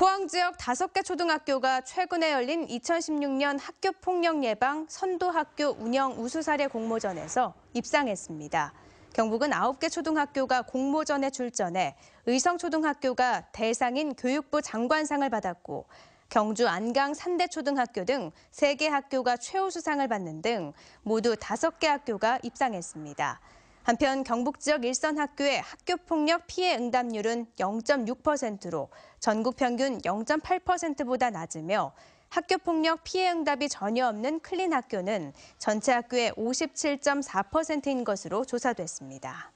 포항 지역 다섯 개 초등학교가 최근에 열린 2016년 학교 폭력 예방 선도 학교 운영 우수 사례 공모전에서 입상했습니다. 경북은 아홉 개 초등학교가 공모전에 출전해 의성초등학교가 대상인 교육부 장관상을 받았고 경주 안강 산대초등학교 등 세 개 학교가 최우수상을 받는 등 모두 다섯 개 학교가 입상했습니다. 한편 경북 지역 일선 학교의 학교 폭력 피해 응답률은 0.6%로 전국 평균 0.8%보다 낮으며 학교 폭력 피해 응답이 전혀 없는 클린 학교는 전체 학교의 57.4%인 것으로 조사됐습니다.